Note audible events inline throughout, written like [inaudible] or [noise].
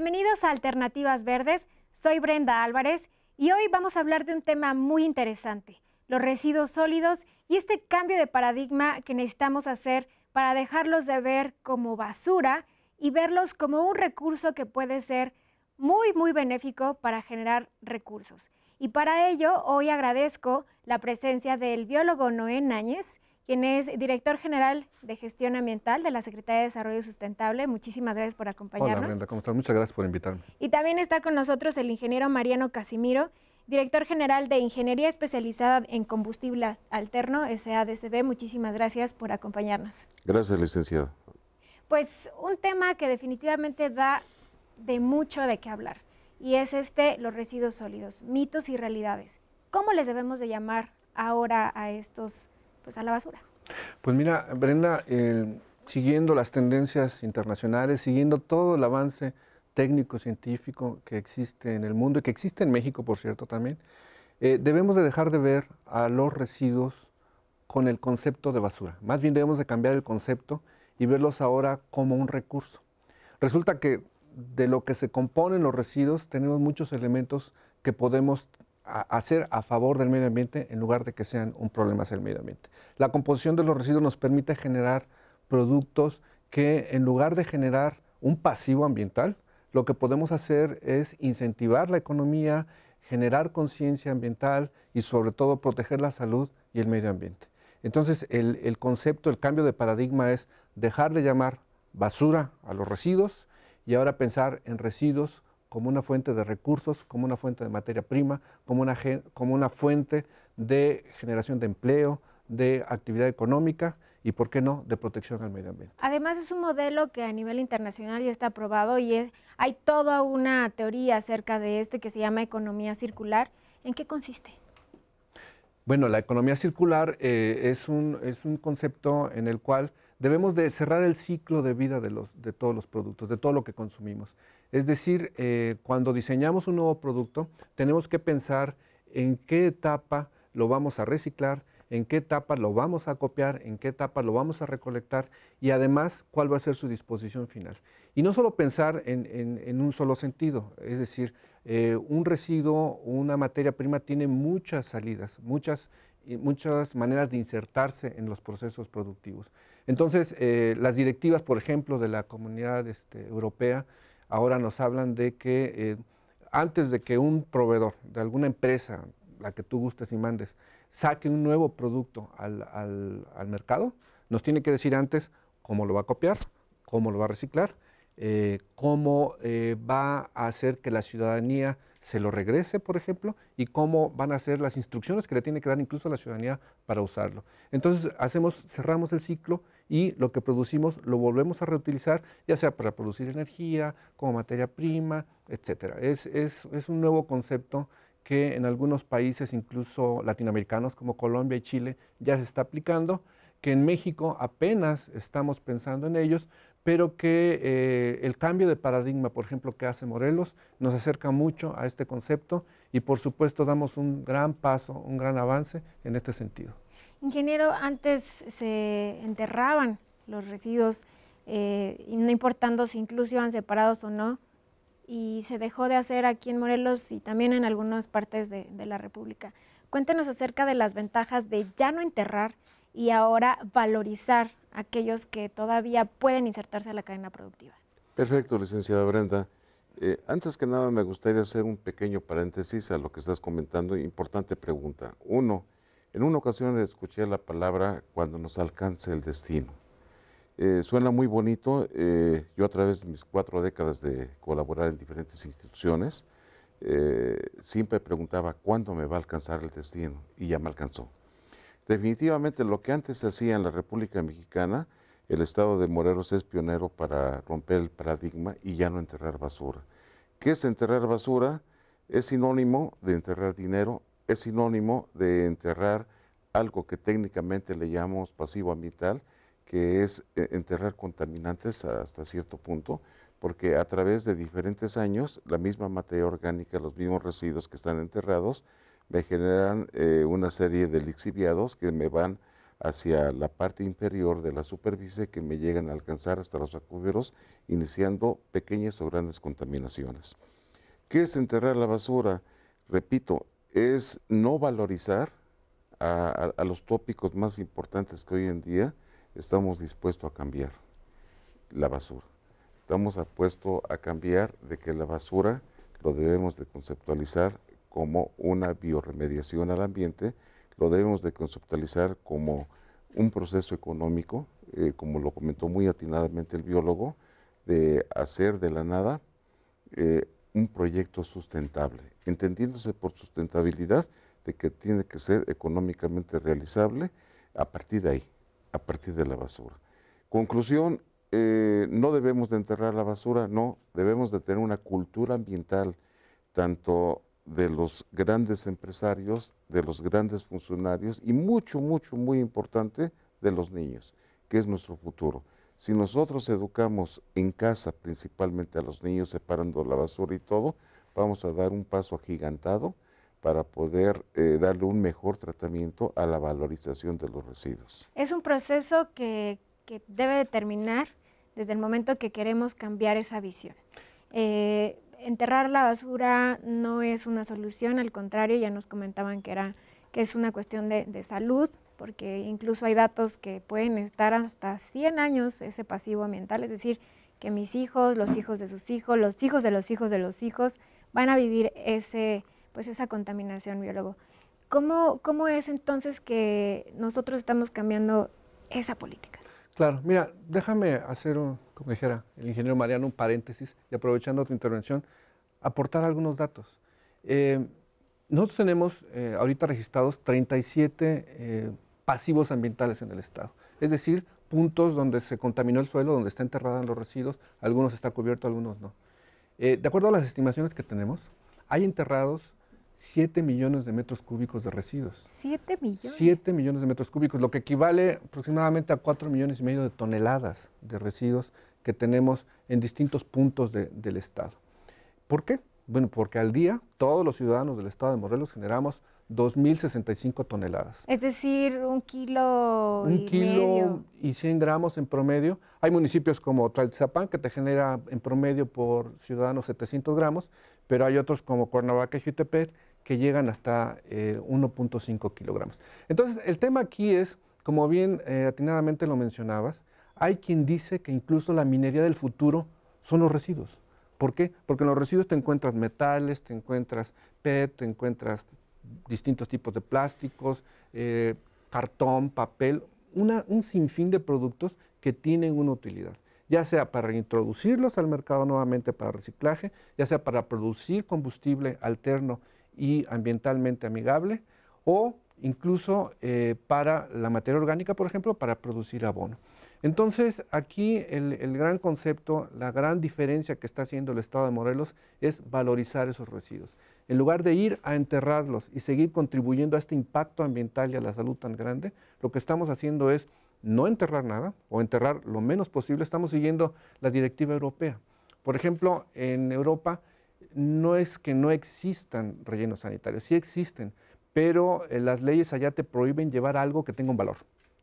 Bienvenidos a Alternativas Verdes, soy Brenda Álvarez y hoy vamos a hablar de un tema muy interesante, los residuos sólidos y este cambio de paradigma que necesitamos hacer para dejarlos de ver como basura y verlos como un recurso que puede ser muy, muy benéfico para generar recursos. Y para ello, hoy agradezco la presencia del biólogo Noé Náñez, quien es director general de gestión ambiental de la Secretaría de Desarrollo Sustentable. Muchísimas gracias por acompañarnos. Hola Brenda, ¿cómo estás? Muchas gracias por invitarme. Y también está con nosotros el ingeniero Mariano Casimiro, director general de Ingeniería Especializada en Combustible Alterno, SADCB. Muchísimas gracias por acompañarnos. Gracias, licenciado. Pues un tema que definitivamente da de mucho de qué hablar, y es este, los residuos sólidos, mitos y realidades. ¿Cómo les debemos de llamar ahora a estos pues a la basura. Pues mira, Brenda, siguiendo las tendencias internacionales, siguiendo todo el avance técnico, científico que existe en el mundo y que existe en México, por cierto, también, eh, debemos de dejar de ver a los residuos con el concepto de basura. Más bien debemos de cambiar el concepto y verlos ahora como un recurso. Resulta que de lo que se componen los residuos tenemos muchos elementos que podemos hacer a favor del medio ambiente en lugar de que sean un problema hacia el medio ambiente. La composición de los residuos nos permite generar productos que en lugar de generar un pasivo ambiental, lo que podemos hacer es incentivar la economía, generar conciencia ambiental y sobre todo proteger la salud y el medio ambiente. Entonces el, el, concepto, el cambio de paradigma es dejar de llamar basura a los residuos y ahora pensar en residuos como una fuente de recursos, como una fuente de materia prima, como una, como una fuente de generación de empleo, de actividad económica y, por qué no, de protección al medio ambiente. Además, es un modelo que a nivel internacional ya está aprobado y hay toda una teoría acerca de este que se llama economía circular. ¿En qué consiste? Bueno, la economía circular eh, es, un, es un concepto en el cual debemos de cerrar el ciclo de vida de, los, de todos los productos, de todo lo que consumimos. Es decir, eh, cuando diseñamos un nuevo producto, tenemos que pensar en qué etapa lo vamos a reciclar, en qué etapa lo vamos a copiar, en qué etapa lo vamos a recolectar y además cuál va a ser su disposición final. Y no solo pensar en, un solo sentido, es decir, eh, un residuo, una materia prima tiene muchas salidas, muchas, muchas maneras de insertarse en los procesos productivos. Entonces, eh, las directivas, por ejemplo, de la comunidad este, europea, ahora nos hablan de que eh, antes de que un proveedor de alguna empresa, la que tú gustes y mandes, saque un nuevo producto al, al, mercado, nos tiene que decir antes cómo lo va a copiar, cómo lo va a reciclar, eh, cómo eh, va a hacer que la ciudadanía se lo regrese, por ejemplo, y cómo van a ser las instrucciones que le tiene que dar incluso a la ciudadanía para usarlo. Entonces, hacemos, cerramos el ciclo y lo que producimos lo volvemos a reutilizar, ya sea para producir energía, como materia prima, etc. Es, es un nuevo concepto que en algunos países, incluso latinoamericanos como Colombia y Chile, ya se está aplicando, que en México apenas estamos pensando en ellos, pero que eh, el cambio de paradigma, por ejemplo, que hace Morelos, nos acerca mucho a este concepto y por supuesto damos un gran paso, un gran avance en este sentido. Ingeniero, antes se enterraban los residuos, eh, no importando si incluso iban separados o no, y se dejó de hacer aquí en Morelos y también en algunas partes de, de la República. Cuéntenos acerca de las ventajas de ya no enterrar y ahora valorizar a aquellos que todavía pueden insertarse a la cadena productiva. Perfecto, licenciada Brenda. Eh, antes que nada me gustaría hacer un pequeño paréntesis a lo que estás comentando. Importante pregunta. Uno, en una ocasión escuché la palabra cuando nos alcance el destino. Eh, suena muy bonito. Eh, yo a través de mis cuatro décadas de colaborar en diferentes instituciones, siempre preguntaba cuándo me va a alcanzar el destino y ya me alcanzó. Definitivamente lo que antes se hacía en la República Mexicana, el Estado de Moreros es pionero para romper el paradigma y ya no enterrar basura. ¿Qué es enterrar basura? Es sinónimo de enterrar dinero, es sinónimo de enterrar algo que técnicamente le llamamos pasivo ambiental, que es eh, enterrar contaminantes hasta cierto punto, porque a través de diferentes años la misma materia orgánica, los mismos residuos que están enterrados, me generan eh, una serie de lixiviados que me van hacia la parte inferior de la superficie que me llegan a alcanzar hasta los acuíferos, iniciando pequeñas o grandes contaminaciones. ¿Qué es enterrar la basura? Repito, es no valorizar a, los tópicos más importantes que hoy en día estamos dispuestos a cambiar la basura. Estamos dispuestos a cambiar de que la basura lo debemos de conceptualizar como una bioremediación al ambiente, lo debemos de conceptualizar como un proceso económico, eh, como lo comentó muy atinadamente el biólogo, de hacer de la nada eh, un proyecto sustentable, entendiéndose por sustentabilidad de que tiene que ser económicamente realizable a partir de ahí, a partir de la basura. Conclusión, eh, no debemos de enterrar la basura, no, debemos de tener una cultura ambiental, tanto de los grandes empresarios, de los grandes funcionarios y mucho, mucho, muy importante, de los niños, que es nuestro futuro. Si nosotros educamos en casa principalmente a los niños separando la basura y todo, vamos a dar un paso agigantado para poder eh, darle un mejor tratamiento a la valorización de los residuos. Es un proceso que, debe terminar desde el momento que queremos cambiar esa visión. Eh, enterrar la basura no es una solución, al contrario, ya nos comentaban que, era, que es una cuestión de, salud, porque incluso hay datos que pueden estar hasta 100 años ese pasivo ambiental, es decir, que mis hijos, los hijos de sus hijos, los hijos de los hijos de los hijos van a vivir ese, pues esa contaminación, biólogo. ¿Cómo, ¿Cómo es entonces que nosotros estamos cambiando esa política? Claro, mira, déjame hacer un, como dijera el ingeniero Mariano, un paréntesis y aprovechando tu intervención, aportar algunos datos. Eh, nosotros tenemos eh, ahorita registrados 37 eh, pasivos ambientales en el estado, es decir, puntos donde se contaminó el suelo, donde está enterrada los residuos, algunos está cubierto, algunos no. de acuerdo a las estimaciones que tenemos, hay enterrados 7 millones de metros cúbicos de residuos. ¿7 millones? 7 millones de metros cúbicos, lo que equivale aproximadamente a 4 millones y medio de toneladas de residuos que tenemos en distintos puntos del Estado. ¿Por qué? Bueno, porque al día todos los ciudadanos del Estado de Morelos generamos 2.065 toneladas. Es decir, un kilo un y kilo y 100 gramos en promedio. Hay municipios como Tlaltizapán que te genera en promedio por ciudadano 700 gramos, pero hay otros como Cuernavaca y Jutepec que llegan hasta 1.5 eh, kilogramos. Entonces, el tema aquí es, como bien eh, atinadamente lo mencionabas, hay quien dice que incluso la minería del futuro son los residuos. ¿Por qué? Porque en los residuos te encuentras metales, te encuentras PET, te encuentras distintos tipos de plásticos, eh, cartón, papel, un sinfín de productos que tienen una utilidad, ya sea para reintroducirlos al mercado nuevamente para reciclaje, ya sea para producir combustible alterno y ambientalmente amigable, o incluso eh, para la materia orgánica, por ejemplo, para producir abono. Entonces, aquí el, el, gran concepto, la gran diferencia que está haciendo el Estado de Morelos es valorizar esos residuos. En lugar de ir a enterrarlos y seguir contribuyendo a este impacto ambiental y a la salud tan grande, lo que estamos haciendo es no enterrar nada o enterrar lo menos posible. Estamos siguiendo la directiva europea. Por ejemplo, en Europa no es que no existan rellenos sanitarios, sí existen, pero eh, las leyes allá te prohíben llevar algo que tenga un valor.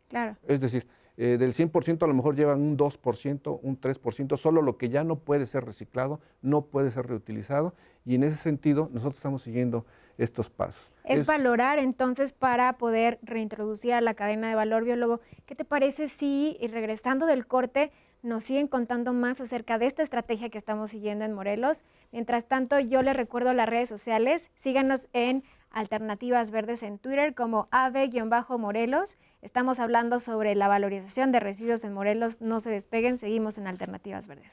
Claro. Es decir, eh, del 100% a lo mejor llevan un 2%, un 3%, solo lo que ya no puede ser reciclado, no puede ser reutilizado, y en ese sentido nosotros estamos siguiendo estos pasos. Es, valorar entonces para poder reintroducir a la cadena de valor biólogo. ¿Qué te parece si, regresando del corte, nos siguen contando más acerca de esta estrategia que estamos siguiendo en Morelos. Mientras tanto, yo les recuerdo las redes sociales. Síganos en Alternativas Verdes en Twitter como ave-morelos. Estamos hablando sobre la valorización de residuos en Morelos. No se despeguen, seguimos en Alternativas Verdes.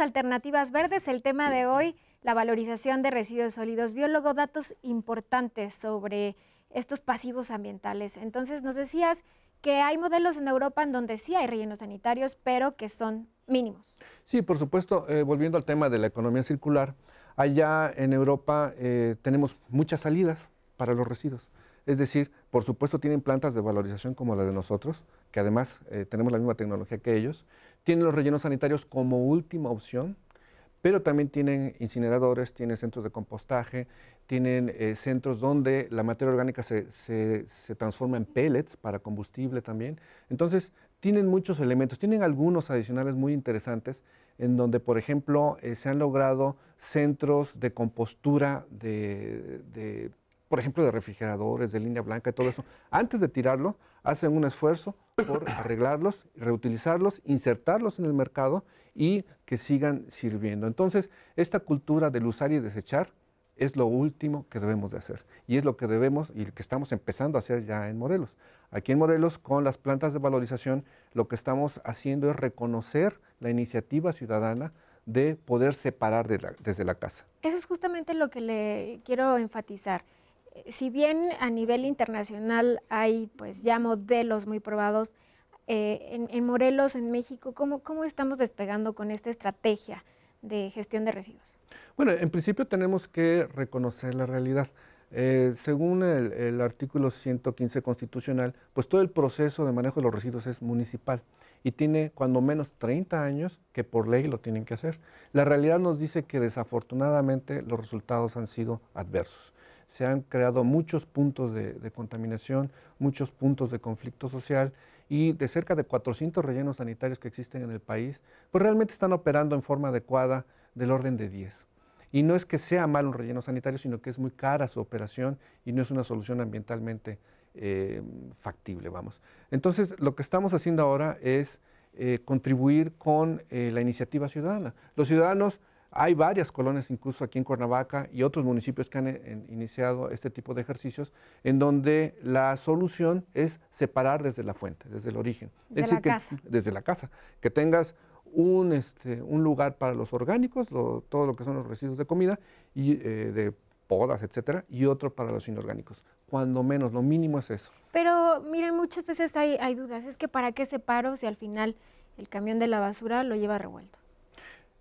Alternativas Verdes, el tema de hoy, la valorización de residuos sólidos. Biólogo, datos importantes sobre estos pasivos ambientales. Entonces, nos decías que hay modelos en Europa en donde sí hay rellenos sanitarios, pero que son mínimos. Sí, por supuesto, eh, volviendo al tema de la economía circular, allá en Europa eh, tenemos muchas salidas para los residuos. Es decir, por supuesto tienen plantas de valorización como la de nosotros, que además eh, tenemos la misma tecnología que ellos, tienen los rellenos sanitarios como última opción, pero también tienen incineradores, tienen centros de compostaje, tienen eh, centros donde la materia orgánica se, transforma en pellets para combustible también. Entonces, tienen muchos elementos, tienen algunos adicionales muy interesantes en donde, por ejemplo, eh, se han logrado centros de compostura de, por ejemplo, de refrigeradores, de línea blanca y todo eso. Antes de tirarlo, hacen un esfuerzo, por arreglarlos, reutilizarlos, insertarlos en el mercado y que sigan sirviendo. Entonces, esta cultura del usar y desechar es lo último que debemos de hacer y es lo que debemos y que estamos empezando a hacer ya en Morelos. Aquí en Morelos, con las plantas de valorización, lo que estamos haciendo es reconocer la iniciativa ciudadana de poder separar desde la casa. Eso es justamente lo que le quiero enfatizar si bien a nivel internacional hay pues ya modelos muy probados, eh, en, Morelos, en México, ¿cómo, estamos despegando con esta estrategia de gestión de residuos? Bueno, en principio tenemos que reconocer la realidad. Eh, según el, artículo 115 constitucional, pues todo el proceso de manejo de los residuos es municipal y tiene cuando menos 30 años que por ley lo tienen que hacer. La realidad nos dice que desafortunadamente los resultados han sido adversos se han creado muchos puntos de, contaminación, muchos puntos de conflicto social y de cerca de 400 rellenos sanitarios que existen en el país, pues realmente están operando en forma adecuada del orden de 10. Y no es que sea mal un relleno sanitario, sino que es muy cara su operación y no es una solución ambientalmente eh, factible, vamos. Entonces, lo que estamos haciendo ahora es eh, contribuir con eh, la iniciativa ciudadana. Los ciudadanos hay varias colonias, incluso aquí en Cuernavaca y otros municipios que han eh, iniciado este tipo de ejercicios, en donde la solución es separar desde la fuente, desde el origen. Desde decir, la casa. Desde la casa. Que tengas un, este, un lugar para los orgánicos, todo lo que son los residuos de comida y eh, de podas, etcétera, y otro para los inorgánicos. Cuando menos, lo mínimo es eso. Pero miren, muchas veces hay dudas. Es que para qué separo si al final el camión de la basura lo lleva revuelto.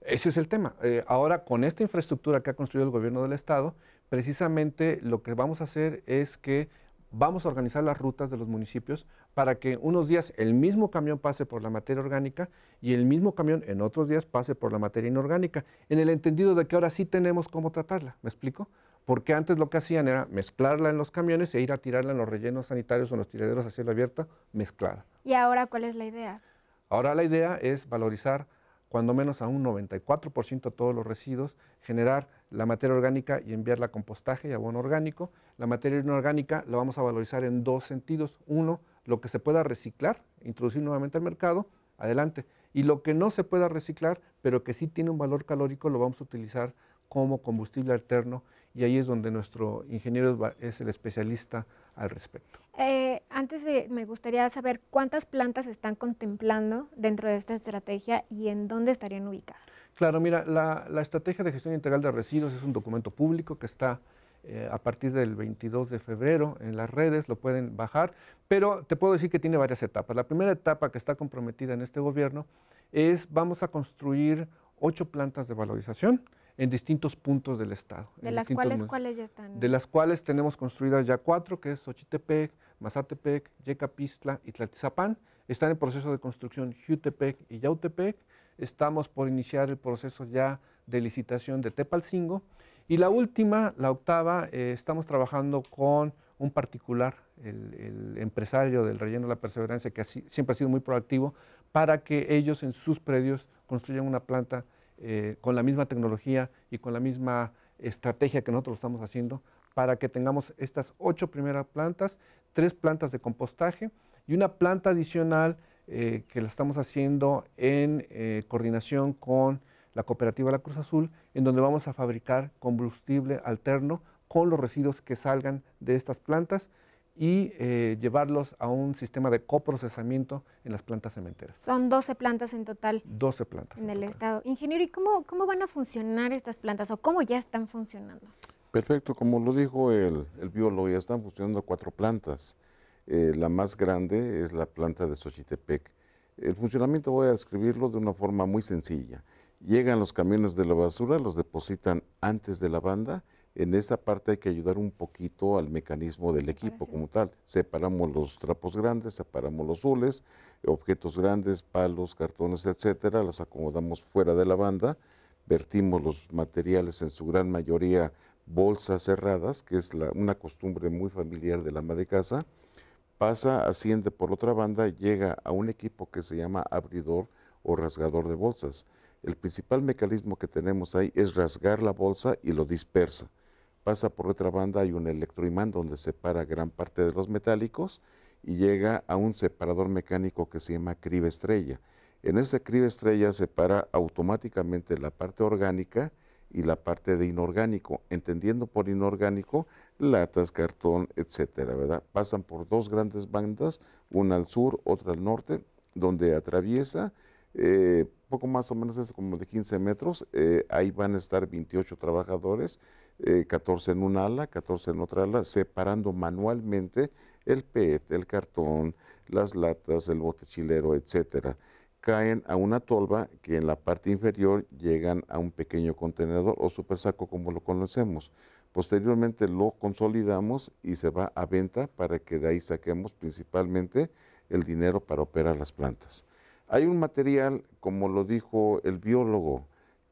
Ese es el tema. Eh, ahora, con esta infraestructura que ha construido el gobierno del Estado, precisamente lo que vamos a hacer es que vamos a organizar las rutas de los municipios para que unos días el mismo camión pase por la materia orgánica y el mismo camión en otros días pase por la materia inorgánica, en el entendido de que ahora sí tenemos cómo tratarla. ¿Me explico? Porque antes lo que hacían era mezclarla en los camiones e ir a tirarla en los rellenos sanitarios o en los tiraderos a cielo abierto, mezclada. ¿Y ahora cuál es la idea? Ahora la idea es valorizar cuando menos a un 94% de todos los residuos, generar la materia orgánica y enviarla a compostaje y abono orgánico. La materia inorgánica la vamos a valorizar en dos sentidos. Uno, lo que se pueda reciclar, introducir nuevamente al mercado, adelante. Y lo que no se pueda reciclar, pero que sí tiene un valor calórico, lo vamos a utilizar como combustible alterno y ahí es donde nuestro ingeniero es el especialista al respecto. Eh, antes de, me gustaría saber cuántas plantas están contemplando dentro de esta estrategia y en dónde estarían ubicadas. Claro, mira, la, estrategia de gestión integral de residuos es un documento público que está eh, a partir del 22 de febrero en las redes, lo pueden bajar, pero te puedo decir que tiene varias etapas. La primera etapa que está comprometida en este gobierno es vamos a construir ocho plantas de valorización en distintos puntos del estado. ¿De las cuales ya están? De las cuales tenemos construidas ya cuatro, que es Xochitepec, Mazatepec, Yecapistla y Tlatizapán. Están en proceso de construcción Jutepec y Yautepec. Estamos por iniciar el proceso ya de licitación de Tepalcingo. Y la última, la octava, eh, estamos trabajando con un particular, el, empresario del relleno de la perseverancia, que siempre ha sido muy proactivo, para que ellos en sus predios construyan una planta eh, con la misma tecnología y con la misma estrategia que nosotros estamos haciendo para que tengamos estas ocho primeras plantas, tres plantas de compostaje y una planta adicional eh, que la estamos haciendo en eh, coordinación con la cooperativa La Cruz Azul, en donde vamos a fabricar combustible alterno con los residuos que salgan de estas plantas y eh, llevarlos a un sistema de coprocesamiento en las plantas cementeras. Son 12 plantas en total. 12 plantas. En, el estado. Ingeniero, ¿y cómo, van a funcionar estas plantas o cómo ya están funcionando? Perfecto, como lo dijo el, biólogo, ya están funcionando cuatro plantas. Eh, la más grande es la planta de Xochitepec. El funcionamiento voy a describirlo de una forma muy sencilla. Llegan los camiones de la basura, los depositan antes de la banda en esa parte hay que ayudar un poquito al mecanismo del equipo como tal. Separamos los trapos grandes, separamos los zules, objetos grandes, palos, cartones, etcétera, las acomodamos fuera de la banda, vertimos los materiales en su gran mayoría bolsas cerradas, que es una costumbre muy familiar del ama de casa, pasa, asciende por otra banda, llega a un equipo que se llama abridor o rasgador de bolsas. El principal mecanismo que tenemos ahí es rasgar la bolsa y lo dispersa pasa por otra banda, hay un electroimán donde separa gran parte de los metálicos y llega a un separador mecánico que se llama cribe estrella. En ese cribe estrella separa automáticamente la parte orgánica y la parte de inorgánico, entendiendo por inorgánico latas, cartón, etcétera, ¿verdad? Pasan por dos grandes bandas, una al sur, otra al norte, donde atraviesa eh, poco más o menos es como de 15 metros, eh, ahí van a estar 28 trabajadores 14 eh, en un ala, 14 en otra ala, separando manualmente el PET, el cartón, las latas, el bote chilero, etcétera. Caen a una tolva que en la parte inferior llegan a un pequeño contenedor o supersaco como lo conocemos. Posteriormente lo consolidamos y se va a venta para que de ahí saquemos principalmente el dinero para operar las plantas. Hay un material, como lo dijo el biólogo,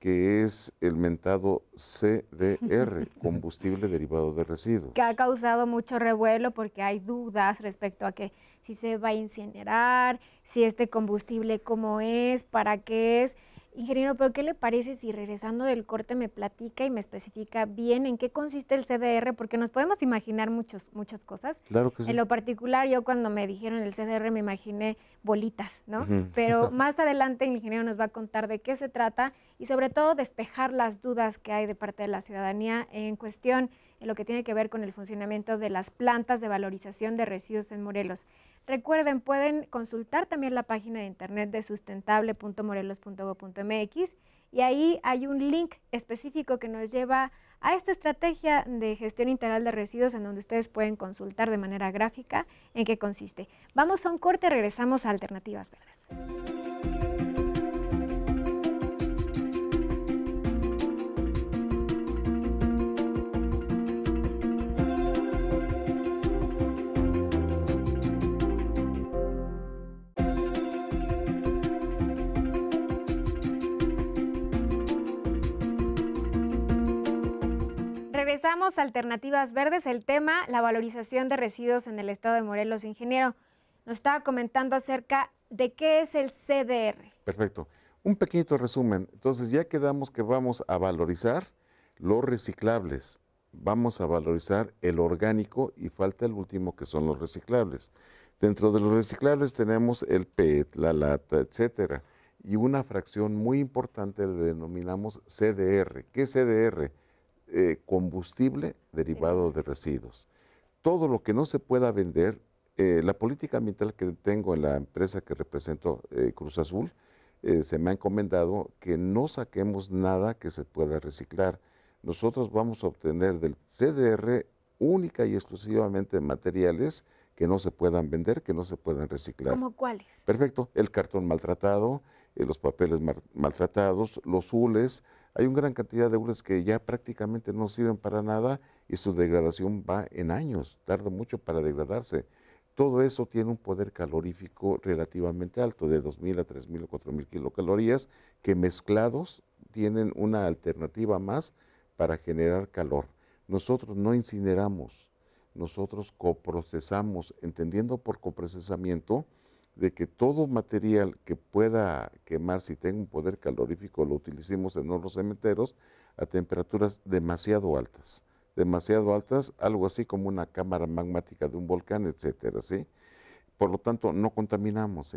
que es el mentado CDR, [laughs] combustible derivado de residuos. Que ha causado mucho revuelo porque hay dudas respecto a que si se va a incinerar, si este combustible cómo es, para qué es. Ingeniero, pero ¿qué le parece si regresando del corte me platica y me especifica bien en qué consiste el CDR? Porque nos podemos imaginar muchos, muchas cosas. Claro que sí. En lo particular, yo cuando me dijeron el CDR me imaginé bolitas, ¿no? [laughs] Pero más adelante el ingeniero nos va a contar de qué se trata y sobre todo despejar las dudas que hay de parte de la ciudadanía en cuestión en lo que tiene que ver con el funcionamiento de las plantas de valorización de residuos en Morelos. Recuerden, pueden consultar también la página de internet de sustentable.morelos.gov.mx y ahí hay un link específico que nos lleva a esta estrategia de gestión integral de residuos en donde ustedes pueden consultar de manera gráfica en qué consiste. Vamos a un corte, regresamos a Alternativas Verdes. Alternativas Verdes, el tema, la valorización de residuos en el estado de Morelos, ingeniero. Nos estaba comentando acerca de qué es el CDR. Perfecto. Un pequeño resumen. Entonces ya quedamos que vamos a valorizar los reciclables, vamos a valorizar el orgánico y falta el último que son los reciclables. Dentro de los reciclables tenemos el PET, la lata, etcétera, y una fracción muy importante le denominamos CDR. ¿Qué es CDR? Eh, combustible derivado de residuos. Todo lo que no se pueda vender, eh, la política ambiental que tengo en la empresa que represento, eh, Cruz Azul, se me ha encomendado que no saquemos nada que se pueda reciclar. Nosotros vamos a obtener del CDR única y exclusivamente materiales que no se puedan vender, que no se puedan reciclar. ¿Como cuáles? Perfecto, el cartón maltratado, eh, los papeles maltratados, los hules. Hay una gran cantidad de hules que ya prácticamente no sirven para nada y su degradación va en años, tarda mucho para degradarse. Todo eso tiene un poder calorífico relativamente alto, de 2.000 a 3.000 o 4.000 kilocalorías, que mezclados tienen una alternativa más para generar calor. Nosotros no incineramos, nosotros coprocesamos, entendiendo por coprocesamiento, de que todo material que pueda quemar, si tenga un poder calorífico, lo utilicemos en los cementeros a temperaturas demasiado altas, demasiado altas, algo así como una cámara magmática de un volcán, etcétera, Por lo tanto, no contaminamos,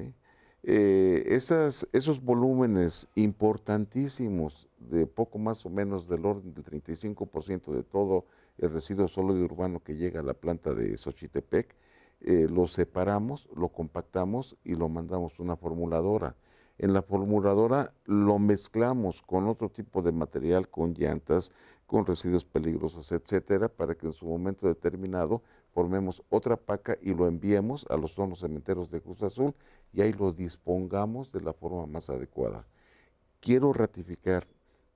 eh, esos volúmenes importantísimos de poco más o menos del orden del 35% de todo el residuo sólido urbano que llega a la planta de Xochitepec, eh, lo separamos, lo compactamos y lo mandamos a una formuladora. En la formuladora lo mezclamos con otro tipo de material, con llantas, con residuos peligrosos, etcétera, para que en su momento determinado formemos otra paca y lo enviemos a los zonos cementeros de Cruz Azul y ahí lo dispongamos de la forma más adecuada. Quiero ratificar,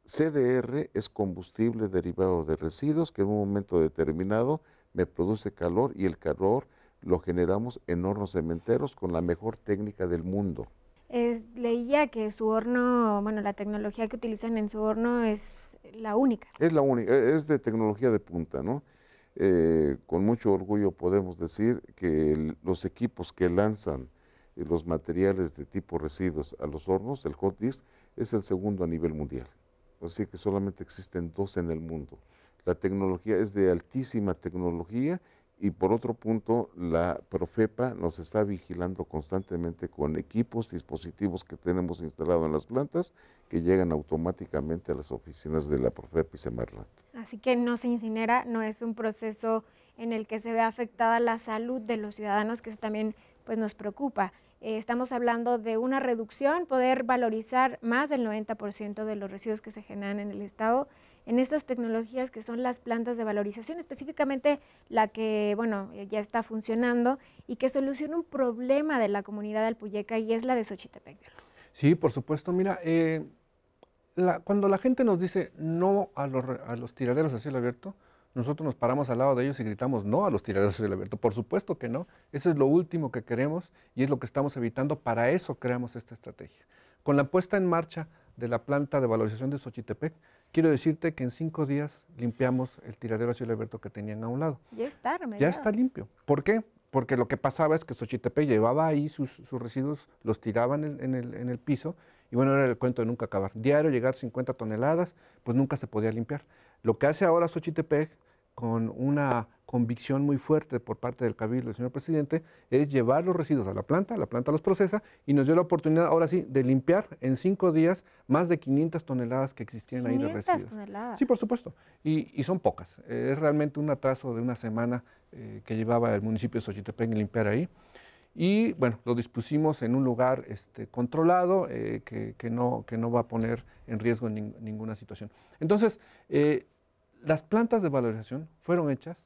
CDR es combustible derivado de residuos que en un momento determinado me produce calor y el calor lo generamos en hornos cementeros con la mejor técnica del mundo. Es, leía que su horno, bueno, la tecnología que utilizan en su horno es la única. Es la única, e-, es de tecnología de punta, ¿no? Eh, con mucho orgullo podemos decir que los equipos que lanzan eh, los materiales de tipo residuos a los hornos, el hot disk, es el segundo a nivel mundial. Así que solamente existen dos en el mundo. La tecnología es de altísima tecnología y por otro punto, la Profepa nos está vigilando constantemente con equipos, dispositivos que tenemos instalados en las plantas que llegan automáticamente a las oficinas de la Profepa y Semarnat. Así que no se incinera, no es un proceso en el que se ve afectada la salud de los ciudadanos, que eso también pues, nos preocupa. Eh, estamos hablando de una reducción, poder valorizar más del 90% de los residuos que se generan en el Estado en estas tecnologías que son las plantas de valorización, específicamente la que, bueno, eh, ya está funcionando y que soluciona un problema de la comunidad alpuyeca y es la de Xochitepec. Sí, por supuesto. Mira, eh, cuando la gente nos dice no a los, tiraderos a cielo abierto, nosotros nos paramos al lado de ellos y gritamos no a los tiraderos cielo abierto. Por supuesto que no. Eso es lo último que queremos y es lo que estamos evitando. Para eso creamos esta estrategia. Con la puesta en marcha de la planta de valorización de Xochitepec, quiero decirte que en cinco días limpiamos el tiradero a el Alberto que tenían a un lado. Ya está, remediado. Ya está limpio. ¿Por qué? Porque lo que pasaba es que Xochitepec llevaba ahí sus, residuos, los tiraban en, el, en el piso, y bueno, era el cuento de nunca acabar. Diario llegar 50 toneladas, pues nunca se podía limpiar. Lo que hace ahora Xochitepec con una convicción muy fuerte por parte del Cabildo, del señor presidente, es llevar los residuos a la planta, la planta los procesa y nos dio la oportunidad, ahora sí, de limpiar en cinco días más de 500 toneladas que existían ahí de residuos. Toneladas. Sí, por supuesto, y, son pocas. es realmente un atraso de una semana eh, que llevaba el municipio de Xochitepec limpiar ahí. Y bueno, lo dispusimos en un lugar este, controlado eh, que, no, que no va a poner en riesgo ninguna situación. Entonces, eh, las plantas de valorización fueron hechas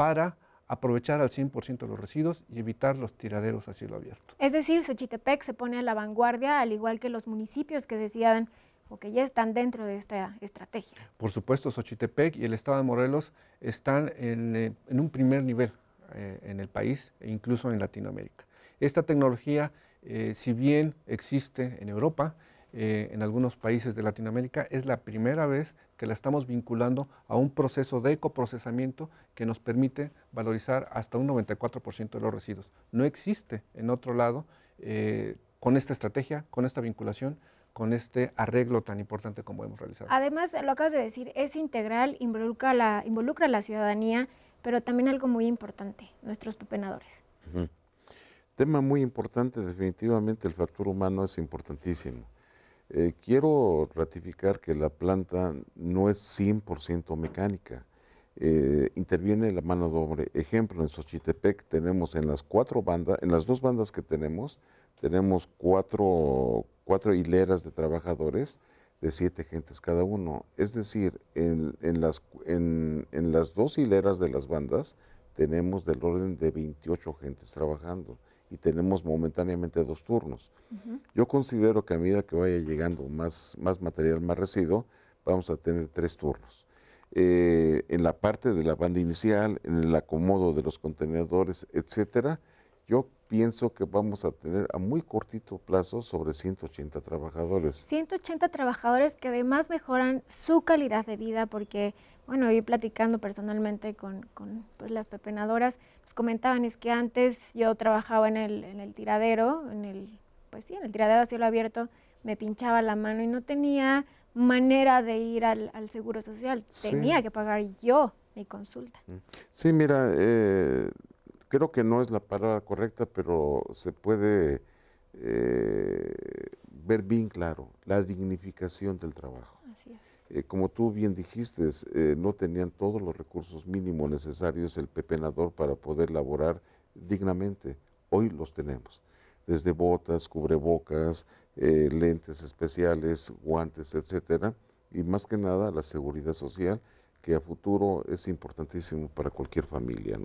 para aprovechar al 100% los residuos y evitar los tiraderos a cielo abierto. Es decir, Xochitepec se pone a la vanguardia, al igual que los municipios que decían o que ya están dentro de esta estrategia. Por supuesto, Xochitepec y el estado de Morelos están en, eh, un primer nivel eh, en el país e incluso en Latinoamérica. Esta tecnología, eh, si bien existe en Europa, eh, en algunos países de Latinoamérica, es la primera vez que la estamos vinculando a un proceso de ecoprocesamiento que nos permite valorizar hasta un 94% de los residuos. No existe en otro lado eh, con esta estrategia, con esta vinculación, con este arreglo tan importante como hemos realizado. Además, lo acabas de decir, es integral, involucra la, involucra a la ciudadanía, pero también algo muy importante, nuestros pepenadores. Tema muy importante, definitivamente el factor humano es importantísimo. Eh, quiero ratificar que la planta no es 100% mecánica. Eh, interviene la mano de obra. Ejemplo, en Xochitepec tenemos en las cuatro bandas, en las dos bandas que tenemos, tenemos cuatro, cuatro hileras de trabajadores de siete gentes cada uno. Es decir, en, las, en, en las dos hileras de las bandas tenemos del orden de 28 gentes trabajando y tenemos momentáneamente dos turnos. Yo considero que a medida que vaya llegando más, más material, más residuo, vamos a tener tres turnos. Eh, en la parte de la banda inicial, en el acomodo de los contenedores, etcétera, yo pienso que vamos a tener a muy cortito plazo sobre 180 trabajadores. 180 trabajadores que además mejoran su calidad de vida porque bueno, y platicando personalmente con, pues, las pepenadoras, pues comentaban es que antes yo trabajaba en el, tiradero, en el, pues sí, en el tiradero a cielo abierto, me pinchaba la mano y no tenía manera de ir al, seguro social, tenía que pagar yo mi consulta. Mm. Sí, mira, eh, creo que no es la palabra correcta, pero se puede eh, ver bien claro la dignificación del trabajo. Eh, como tú bien dijiste, eh, no tenían todos los recursos mínimos necesarios el pepenador para poder laborar dignamente. Hoy los tenemos, desde botas, cubrebocas, eh, lentes especiales, guantes, etcétera, y más que nada la seguridad social, que a futuro es importantísimo para cualquier familia,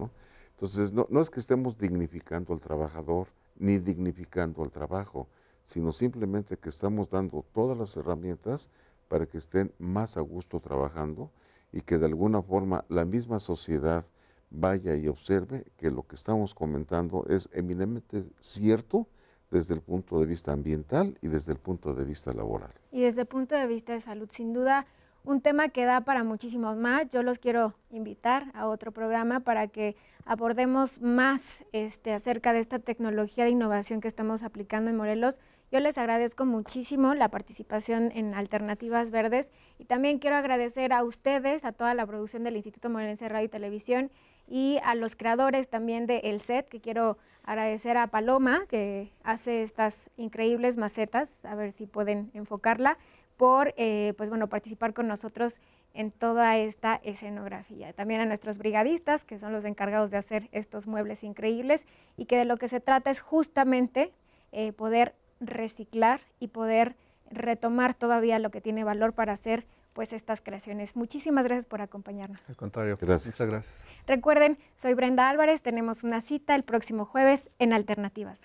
Entonces, no es que estemos dignificando al trabajador ni dignificando al trabajo, sino simplemente que estamos dando todas las herramientas para que estén más a gusto trabajando y que de alguna forma la misma sociedad vaya y observe que lo que estamos comentando es eminentemente cierto desde el punto de vista ambiental y desde el punto de vista laboral. Y desde el punto de vista de salud, sin duda, un tema que da para muchísimos más. Yo los quiero invitar a otro programa para que abordemos más este, acerca de esta tecnología de innovación que estamos aplicando en Morelos yo les agradezco muchísimo la participación en Alternativas Verdes y también quiero agradecer a ustedes, a toda la producción del Instituto de Radio y Televisión y a los creadores también de El Set, que quiero agradecer a Paloma, que hace estas increíbles macetas, a ver si pueden enfocarla, por eh, pues bueno, participar con nosotros en toda esta escenografía. También a nuestros brigadistas, que son los encargados de hacer estos muebles increíbles y que de lo que se trata es justamente eh, poder reciclar y poder retomar todavía lo que tiene valor para hacer pues estas creaciones. Muchísimas gracias por acompañarnos. Al contrario, muchas gracias. Recuerden, soy Brenda Álvarez, tenemos una cita el próximo jueves en Alternativas